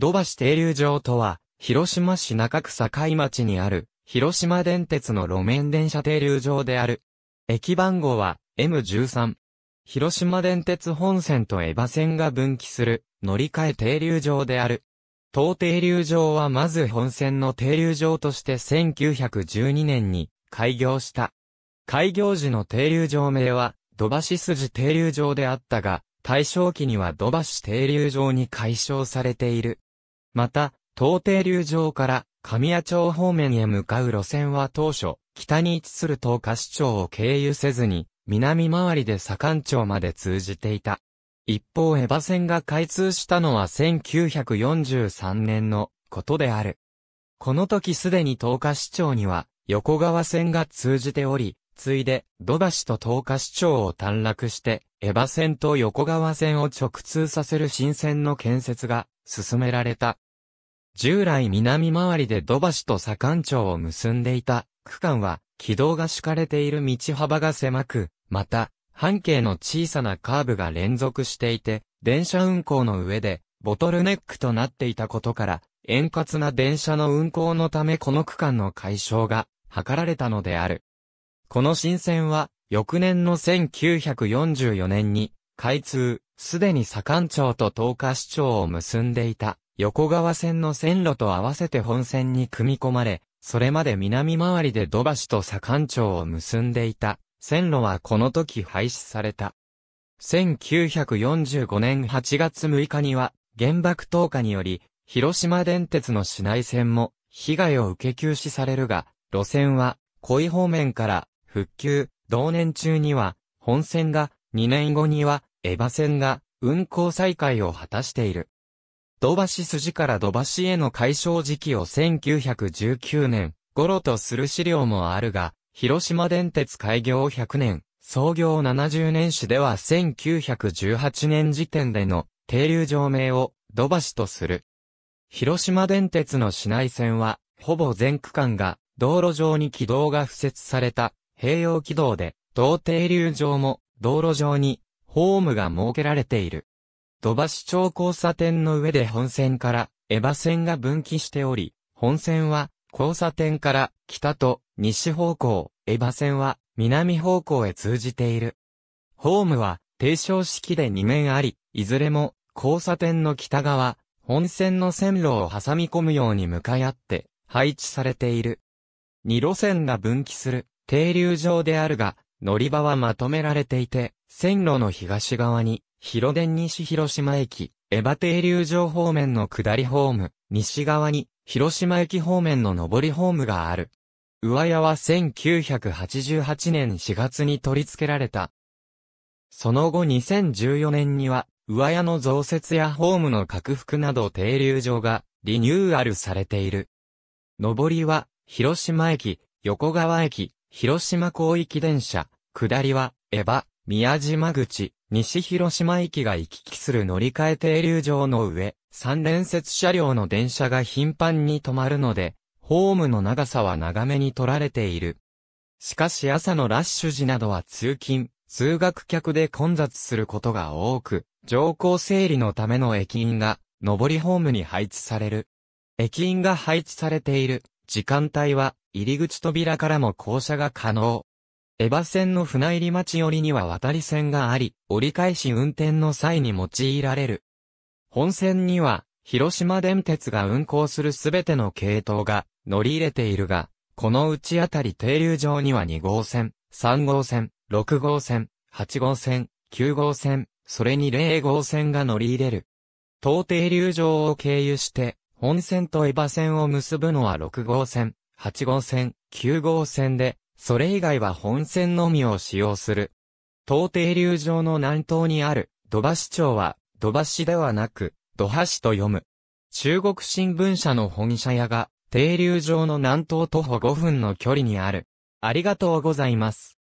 土橋停留場とは、広島市中区堺町にある、広島電鉄の路面電車停留場である。駅番号は M13。広島電鉄本線と江場線が分岐する乗り換え停留場である。当停留場はまず本線の停留場として1912年に開業した。開業時の停留場名は土橋筋停留場であったが、大正期には土橋停留場に解消されている。また、東帝流上から神谷町方面へ向かう路線は当初、北に位置する東下市町を経由せずに、南回りで左官町まで通じていた。一方エ場線が開通したのは1943年のことである。この時すでに東下市町には横川線が通じており、ついで土橋と東下市町を短絡してエ場線と横川線を直通させる新線の建設が進められた。従来南回りで土橋と左官町を結んでいた区間は、軌道が敷かれている道幅が狭く、また、半径の小さなカーブが連続していて、電車運行の上で、ボトルネックとなっていたことから、円滑な電車の運行のためこの区間の解消が図られたのである。この新線は、翌年の1944年に、開通、すでに左官町と東下市町を結んでいた横川線の線路と合わせて本線に組み込まれ、それまで南回りで土橋と左官町を結んでいた。線路はこの時廃止された。1945年8月6日には、原爆投下により、広島電鉄の市内線も、被害を受け休止されるが、路線は、恋方面から、復旧、同年中には、本線が、2年後には、エヴァ線が、運行再開を果たしている。土橋筋から土橋への解消時期を1919年頃とする資料もあるが、広島電鉄開業100年、創業70年史では1918年時点での停留場名を土橋とする。広島電鉄の市内線は、ほぼ全区間が道路上に軌道が付設された併用軌道で、同停留場も道路上にホームが設けられている。土橋町交差点の上で本線から江場線が分岐しており、本線は交差点から北と西方向、江場線は南方向へ通じている。ホームは低床式で2面あり、いずれも交差点の北側、本線の線路を挟み込むように向かい合って配置されている。2路線が分岐する停留場であるが、乗り場はまとめられていて、線路の東側に広電西広島駅、江場停留場方面の下りホーム、西側に、広島駅方面の上りホームがある。上屋は1988年4月に取り付けられた。その後2014年には、上屋の増設やホームの拡幅など停留場がリニューアルされている。上りは、広島駅、横川駅、広島広域電車、下りは、江場、宮島口、西広島駅が行き来する乗り換え停留場の上、3連接車両の電車が頻繁に止まるので、ホームの長さは長めに取られている。しかし朝のラッシュ時などは通勤、通学客で混雑することが多く、乗降整理のための駅員が、上りホームに配置される。駅員が配置されている時間帯は、入り口扉からも降車が可能。エヴァ線の船入り町寄りには渡り線があり、折り返し運転の際に用いられる。本線には、広島電鉄が運行するすべての系統が乗り入れているが、このうちあたり停留場には2号線、3号線、6号線、8号線、9号線、それに0号線が乗り入れる。当停留場を経由して、本線とエヴァ線を結ぶのは6号線、8号線、9号線で、それ以外は本線のみを使用する。東停留場の南東にある、土橋町は、土橋ではなく、土橋と読む。中国新聞社の本社屋が、停留場の南東徒歩5分の距離にある。ありがとうございます。